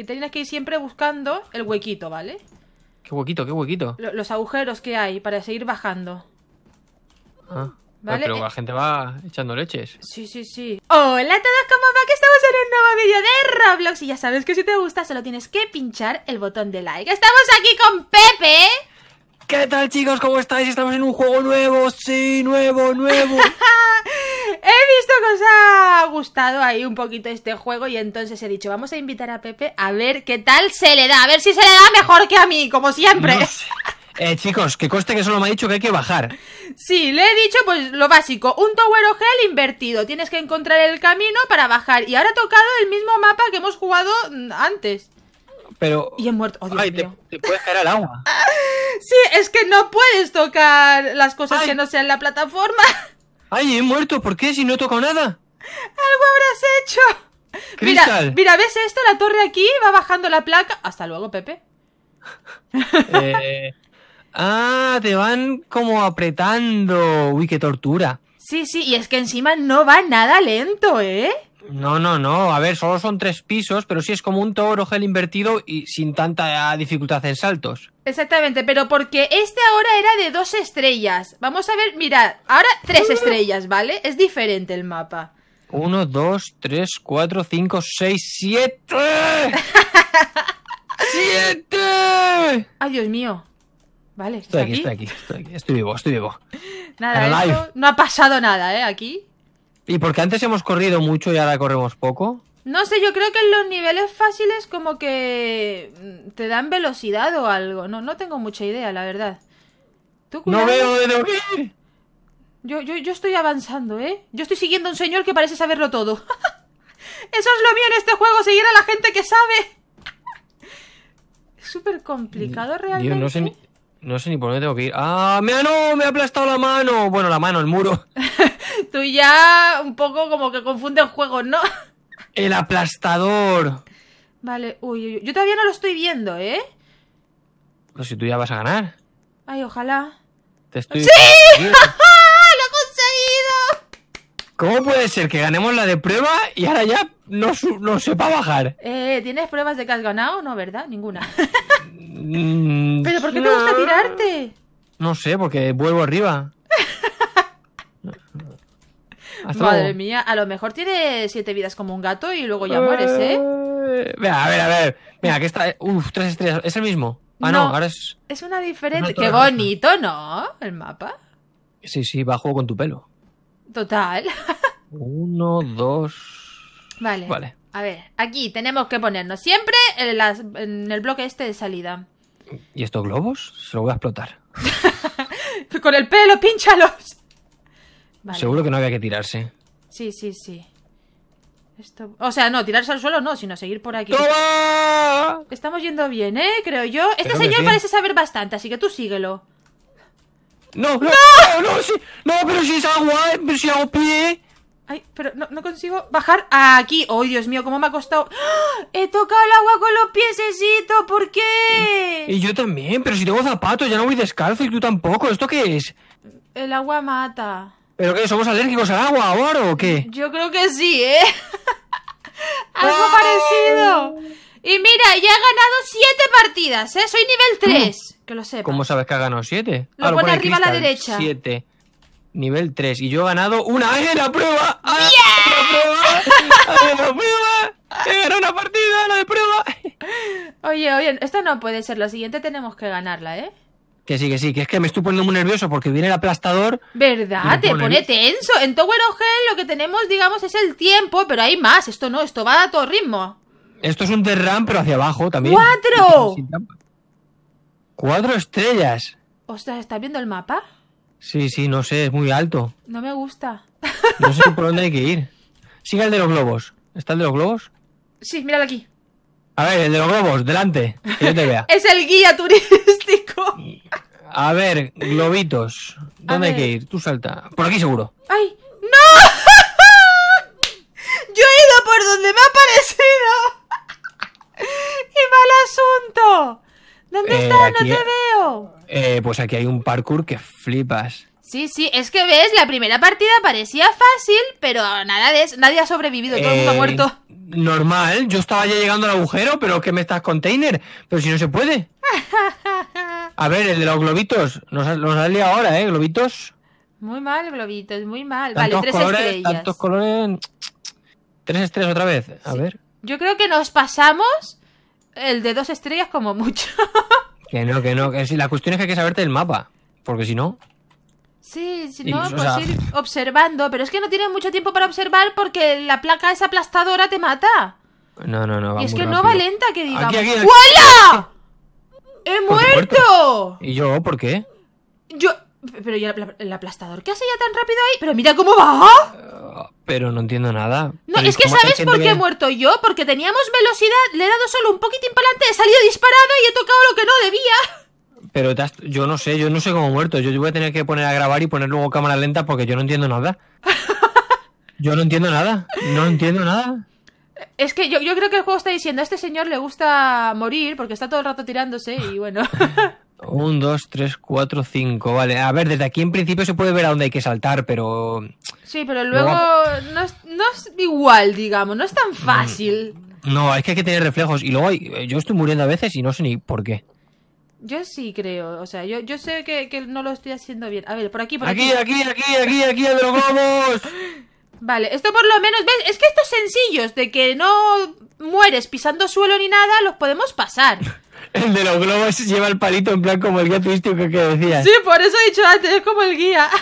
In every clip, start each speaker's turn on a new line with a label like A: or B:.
A: Y tenías que ir siempre buscando el huequito, ¿vale?
B: ¿Qué huequito? ¿Qué huequito?
A: los agujeros que hay para seguir bajando.
B: Ah. ah ¿Vale? Pero eh, la gente va echando leches.
A: Sí, sí, sí. Hola a todos, ¿cómo va? Que estamos en un nuevo vídeo de Roblox. Y ya sabes que si te gusta, solo tienes que pinchar el botón de like. ¡Estamos aquí con Pepe! ¿Qué tal chicos? ¿Cómo estáis? Estamos en un juego nuevo, sí, nuevo, nuevo. visto que os ha gustado ahí un poquito este juego y entonces he dicho, vamos a invitar a Pepe a ver qué tal se le da, a ver si se le da mejor que a mí, como siempre.
B: Eh, chicos, que coste que solo me ha dicho que hay que bajar.
A: Sí, le he dicho pues lo básico, un Tower of Hell invertido, tienes que encontrar el camino para bajar y ahora ha tocado el mismo mapa que hemos jugado mm, antes. Pero... Y he muerto. Oh, ay, Te, puedes caer al agua. sí, es que no puedes tocar las cosas que no sean la plataforma.
B: ¡Ay, he muerto! ¿Por qué? Si no he tocado nada.
A: ¡Algo habrás hecho! Mira, mira, ¿ves esto? La torre aquí va bajando la placa. Hasta luego, Pepe.
B: Eh, ah, te van como apretando. Uy, qué tortura.
A: Sí, sí, y es que encima no va nada lento, ¿eh?
B: No, no, no. A ver, solo son tres pisos, pero sí es como un toro gel invertido y sin tanta dificultad en saltos.
A: Exactamente, pero porque este ahora era de dos estrellas. Vamos a ver, mirad, ahora tres estrellas, ¿vale? Es diferente el mapa.
B: Uno, dos, tres, cuatro, cinco, seis, siete.
A: ¡Siete! ¡Ay, Dios mío! Vale, estoy aquí, aquí, estoy
B: aquí, estoy aquí, estoy vivo, estoy vivo.
A: Nada, no ha pasado nada, ¿eh? Aquí.
B: ¿Y porque antes hemos corrido mucho y ahora corremos poco?
A: No sé, yo creo que en los niveles fáciles como que mm, te dan velocidad o algo. No, no tengo mucha idea, la verdad. no veo de lo Yo, yo, yo estoy avanzando, ¿eh? Yo estoy siguiendo a un señor que parece saberlo todo. Eso es lo mío en este juego, seguir a la gente que sabe. Súper complicado realmente. no sé
B: no sé ni por dónde tengo que ir. ¡Ah! ¡Me ha, no! ¡Me ha aplastado la mano! Bueno, la mano, el muro.
A: Tú ya un poco como que confunde confundes juegos, ¿no?
B: el aplastador.
A: Vale, uy, uy, yo todavía no lo estoy viendo, ¿eh? Pero
B: pues si tú ya vas a ganar.
A: Ay, ojalá.
B: Te estoy... ¡Sí! ¡Lo
A: he
B: conseguido! ¿Cómo puede ser que ganemos la de prueba y ahora ya no, no sepa bajar?
A: Eh, ¿tienes pruebas de que has ganado? No, ¿verdad? Ninguna.
B: Mm, ¿Pero por qué te gusta
A: tirarte?
B: No sé, porque vuelvo arriba.
A: Madre mía, a lo mejor tiene siete vidas como un gato y luego ya mueres, ¿eh?
B: Mira, eh, a ver, a ver. Mira, que está. Uf, tres estrellas. Es el mismo. Ah, no, ahora es.
A: Es una diferente. Qué bonito, ¿no? El mapa.
B: Sí, sí, va a juego con tu pelo. Total. Uno, dos.
A: Vale. A ver, aquí tenemos que ponernos siempre en el bloque este de salida.
B: ¿Y estos globos? Se los voy a explotar.
A: Con el pelo, pinchalos Seguro
B: que no había que tirarse.
A: Sí, sí, sí. Esto... O sea, no, tirarse al suelo no, sino seguir por aquí. Estamos yendo bien, ¿eh? Creo yo. Este señor parece saber bastante, así que tú síguelo.
B: No, no, no, no, sí,
A: no pero si es agua, eh, si hago pie. Ay, pero no, consigo bajar aquí. ¡Oh, Dios mío, cómo me ha costado! ¡Ah! ¡He tocado el agua con los piececitos! ¿Por qué?
B: Y yo también, pero si tengo zapatos, ya no voy descalzo y tú tampoco. ¿Esto qué es?
A: El agua mata.
B: ¿Pero qué? ¿Somos alérgicos al agua ahora o qué?
A: Yo creo que sí, ¿eh? Algo parecido. Y mira, ya he ganado 7 partidas, ¿eh? Soy nivel 3. Que lo sepas.
B: ¿Cómo sabes que ha ganado 7? Ah, lo, pone, arriba a la derecha. 7 nivel 3. Y yo he ganado una vez la prueba. ¡Ah!
A: ¡La prueba! ¡Ah! ¡La prueba! ¡He ganado una partida! ¡La de prueba! Oye, oye, esto no puede ser. La siguiente tenemos que ganarla, ¿eh?
B: Que sí, que sí, que es que me estoy poniendo muy nervioso porque viene el aplastador.
A: ¿Verdad? Te pone... tenso. En Tower of Hell lo que tenemos, digamos, es el tiempo, pero hay más. Esto no, esto va a todo ritmo.
B: Esto es un derram, pero hacia abajo también. ¡Cuatro! Cuatro estrellas.
A: Ostras, ¿estás viendo el mapa?
B: Sí, sí, no sé, es muy alto.
A: No me gusta.
B: No sé por dónde hay que ir. Siga el de los globos. ¿Está el de los globos?
A: Sí, míralo aquí.
B: A ver, el de los globos, delante, que yo te vea.
A: es el guía turístico.
B: A ver, globitos. ¿Dónde hay que ir? Tú salta. Por aquí seguro. ¡Ay! ¡No!
A: Yo he ido por donde me ha parecido. ¡Qué mal asunto! ¿Dónde eh, está? ¡No te veo!
B: Eh, pues aquí hay un parkour que flipas.
A: Sí, sí, es que ves, la primera partida parecía fácil, pero nada de nadie ha sobrevivido, todo el mundo ha eh, muerto.
B: Normal, yo estaba ya llegando al agujero, pero ¿qué me estás container? Pero si no se puede. A ver, el de los globitos, nos, sale ahora, ¿eh? Globitos.
A: Muy mal, globitos, muy mal. vale, tres estrellas. Tantos
B: colores. Tres estrellas otra vez. A ver.
A: Yo creo que nos pasamos el de dos estrellas como mucho.
B: que no, que no. Que si, la cuestión es que hay que saberte el mapa. Porque si no.
A: Sí, si no, pues ir observando. Pero es que no tienes mucho tiempo para observar porque la placa esa aplastadora te mata.
B: No, no, no. y es que no va lenta
A: que digamos. Aquí, ¡He muerto!
B: ¿Y yo por qué?
A: Yo. Pero el, aplastador qué hace ya tan rápido ahí? Pero mira cómo va.
B: pero no entiendo nada. No, es que ¿sabes por qué he
A: muerto yo? Porque teníamos velocidad, le he dado solo un poquitín para adelante, he salido disparado y he tocado lo que no debía.
B: Pero yo no sé, yo no sé cómo he muerto. Yo voy a tener que poner a grabar y poner luego cámara lenta porque yo no entiendo nada. yo no entiendo nada. No entiendo nada.
A: Es que yo, yo creo que el juego está diciendo, a este señor le gusta morir porque está todo el rato tirándose y bueno.
B: 1, dos, 3, cuatro, cinco. Vale, a ver, desde aquí en principio se puede ver a dónde hay que saltar, pero.
A: Sí, pero luego, No, es, igual, digamos, no es tan mm, fácil.
B: No, es que hay que tener reflejos. Y luego yo estoy muriendo a veces y no sé ni por qué.
A: Yo sí creo, o sea, yo, sé que, no lo estoy haciendo bien. A ver, por aquí, por aquí. Aquí, aquí, aquí, aquí, aquí, a los Vale, esto por lo menos, ¿ves? Es que estos sencillos de que no mueres pisando suelo ni nada, los podemos pasar.
B: el de los globos lleva el palito en plan como el guía turístico que decía. Sí,
A: por eso he dicho antes, es como el guía.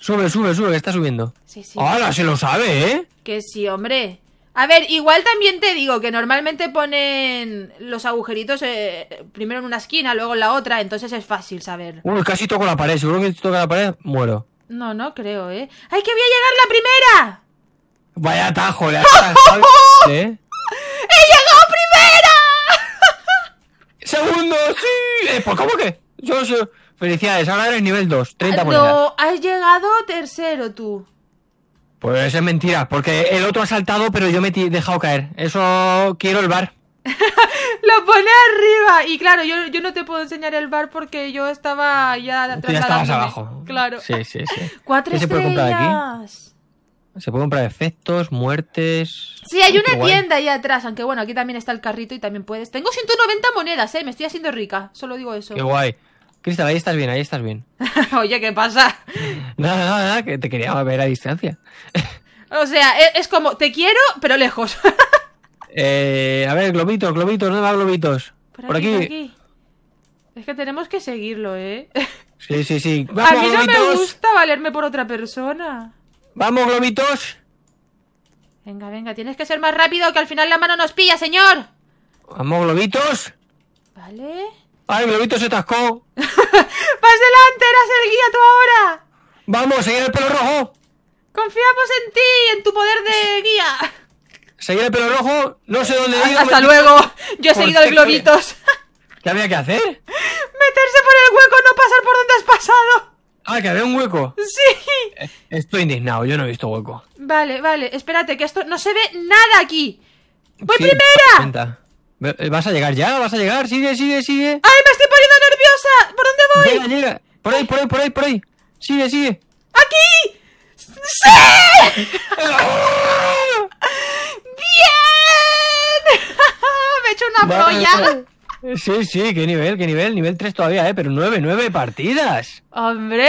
B: Sube, sube, sube, que está subiendo. Sí, sí. Ahora se lo sabe, ¿eh?
A: Que sí, hombre. A ver, igual también te digo que normalmente ponen los agujeritos eh, primero en una esquina, luego en la otra, entonces es fácil saber. Uy, casi
B: toco la pared, seguro que si toco la pared, muero.
A: No, no creo, ¿eh? ¡Ay, que voy a llegar la primera!
B: Vaya tajo, le ¿eh? Segundo, sí. Eh, pues, ¿cómo que? Yo, sé. Felicidades, ahora eres nivel 2, 30 monedas. No,
A: has llegado tercero tú.
B: Pues es mentira, porque el otro ha saltado, pero yo me he dejado caer. Eso quiero el bar.
A: lo pone arriba. Y claro, yo, no te puedo enseñar el bar porque yo estaba ya Tú ya estabas abajo. Claro. Sí,
B: sí, sí. Cuatro estrellas. Se puede comprar efectos, muertes. Sí, hay una tienda
A: ahí atrás, aunque bueno, aquí también está el carrito y también puedes. Tengo 190 monedas, eh, me estoy haciendo rica, solo digo eso. Qué guay.
B: Cristal, ahí estás bien, ahí estás bien.
A: Oye, ¿qué pasa?
B: Nada, nada, nada, que te quería ver a distancia.
A: o sea, e, es, como, te quiero, pero lejos.
B: Eh, a ver, globitos, globitos, ¿dónde va globitos? Por, aquí.
A: Es que tenemos que seguirlo, ¿eh?
B: sí, sí, sí. A mí no me gusta
A: valerme por otra persona. Vamos, globitos. Venga, venga, tienes que ser más rápido que al final la mano nos pilla, señor.
B: Vamos, globitos. Vale. Ay, se atascó.
A: ¡Vas delante, eras el guía tú ahora! Vamos, seguir el pelo rojo. Confiamos en ti, en tu poder de guía.
B: Seguir el pelo rojo, no sé dónde ah, ir. Hasta luego. Yo he seguido el globitos. ¿Qué había que hacer? Meterse
A: por el hueco, no pasar por donde has pasado.
B: Ah, que había un hueco.
A: Sí.
B: Estoy indignado, yo no he visto hueco.
A: Vale, vale, espérate, que esto no se ve nada aquí. ¡Voy primera!
B: Eh, ¿Vas a llegar ya? ¿Vas a llegar? Sigue, sigue, sigue.
A: ¡Ay, me estoy poniendo nerviosa! ¿Por
B: dónde voy? Llega, llega. Por ahí, por ahí, por ahí, por ahí. Sigue, sigue.
A: ¡Aquí! ¡Sí! ¡Bien! me he hecho una brolla.
B: Sí, sí, qué nivel, qué nivel, nivel 3 todavía, ¿eh? Pero 9, 9 partidas.
A: Hombre,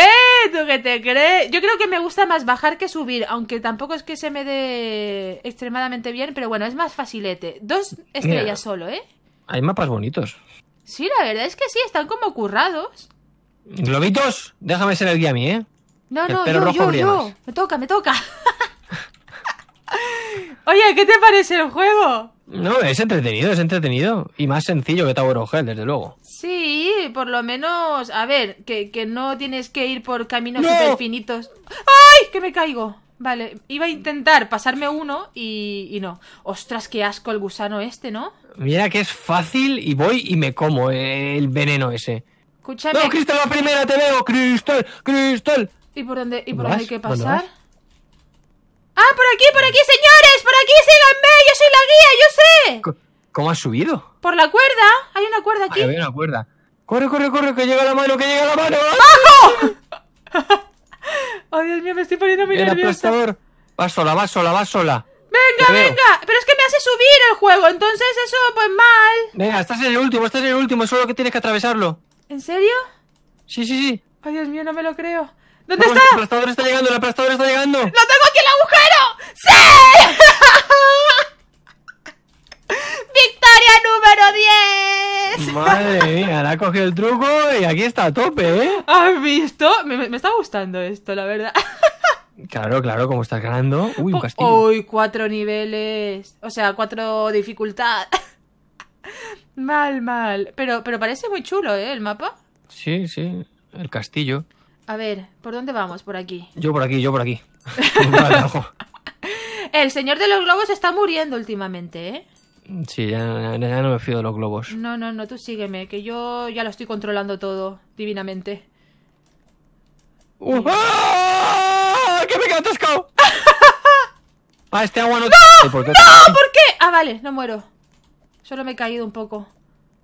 A: ¿tú qué te crees? Yo creo que me gusta más bajar que subir, aunque tampoco es que se me dé extremadamente bien, pero bueno, es más facilete. Dos estrellas solo, ¿eh?
B: Hay mapas bonitos.
A: Sí, la verdad es que sí, están como currados.
B: Globitos, déjame ser el guía a mí, ¿eh?
A: No, no, yo, yo, yo. Me toca, me toca. Oye, ¿qué te parece el juego?
B: No, es entretenido, es entretenido. Y más sencillo que Tower of Hell, desde luego.
A: Sí, por lo menos. A ver, que, no tienes que ir por caminos ¡No! finitos. ¡Ay! ¡Que me caigo! Vale, iba a intentar pasarme uno y, y no. Ostras, qué asco el gusano este, ¿no?
B: Mira que es fácil y voy y me como el veneno ese.
A: Escúchame. ¡No, Cristal, la primera! ¡Te veo!
B: ¡Cristal! ¡Cristal!
A: ¿Y por dónde, y por dónde hay que pasar? ¡Ah, por aquí, por aquí, señores! ¡Por aquí, síganme! ¡Yo soy la guía, yo sé!
B: ¿Cómo has subido?
A: Por la cuerda. Hay una cuerda aquí. Hay una
B: cuerda. Corre, corre, corre, que llega la mano, que llega la
A: mano. ¡Bajo! Ay, oh, Dios mío, me estoy poniendo muy Era nerviosa.
B: Prestador. Va sola, va sola, va sola.
A: Venga, venga. Pero es que me hace subir el juego, entonces eso, pues mal.
B: Venga, estás en el último, estás en el último, solo que tienes que atravesarlo. ¿En serio? Sí, sí, sí.
A: Ay, oh, Dios mío, no me lo creo. ¿Dónde está? El aplastador
B: está llegando, el aplastador está llegando. ¡Lo
A: tengo aquí el agujero! ¡Sí! ¡Victoria número 10! Madre
B: mía, la ha cogido el truco y aquí está a tope, ¿eh?
A: ¿Has visto? Me, está gustando esto, la verdad.
B: Claro, claro, como estás ganando. Uy, un castillo. Uy,
A: cuatro niveles. O sea, cuatro dificultad. mal, mal. Pero, pero parece muy chulo, ¿eh? El mapa.
B: Sí, sí. El castillo.
A: A ver, ¿por dónde vamos? Por aquí.
B: Yo por aquí, yo por aquí.
A: el señor de los globos está muriendo últimamente, ¿eh?
B: Sí, ya, no me fío de los globos.
A: No, no, no, tú sígueme, que yo ya lo estoy controlando todo, divinamente. Uh, ¡Ah! ¡Que me atascado!
B: ah, este agua no... ¡No! ¿Por qué?
A: Ah, vale, no muero. Solo me he caído un poco.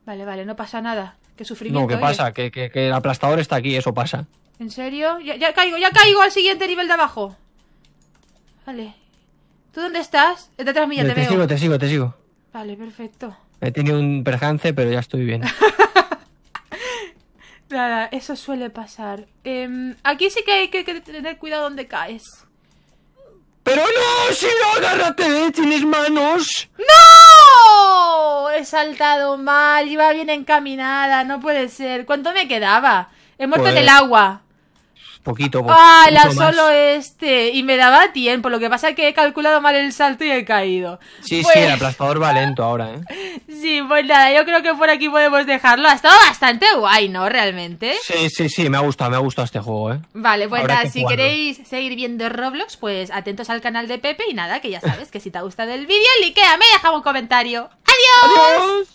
A: Vale, vale, no pasa nada. Que sufrimiento. No, ¿qué pasa?
B: que el aplastador está aquí, eso pasa.
A: ¿En serio? Ya, caigo, ya caigo al siguiente nivel de abajo. Vale. ¿Tú dónde estás? Eh, detrás te, sigo,
B: te sigo, te sigo.
A: Vale, perfecto.
B: He tenido un perjance, pero ya estoy bien.
A: Nada, eso suele pasar. Em, aquí sí que hay que, tener cuidado donde caes. ¡Pero no! ¡Si no, agárrate! ¡Tienes manos! ¡No! He saltado mal, iba bien encaminada, no puede ser. ¿Cuánto me quedaba? He muerto en el pues agua
B: poquito. ah, la solo
A: este. Y me daba tiempo. Lo que pasa es que he calculado mal el salto y he caído. Sí, sí, pues el
B: aplastador va lento ahora, ¿eh?
A: Sí, pues nada, yo creo que por aquí podemos dejarlo. Ha estado bastante guay, ¿no? Realmente. Sí,
B: sí, sí, me ha gustado, me ha gustado este juego, ¿eh? Vale, pues nada, si
A: queréis seguir viendo Roblox, pues atentos al canal de Pepe y nada, que ya sabes que si te gusta el vídeo, liquéame y deja un comentario. ¡Adiós! ¡Adiós!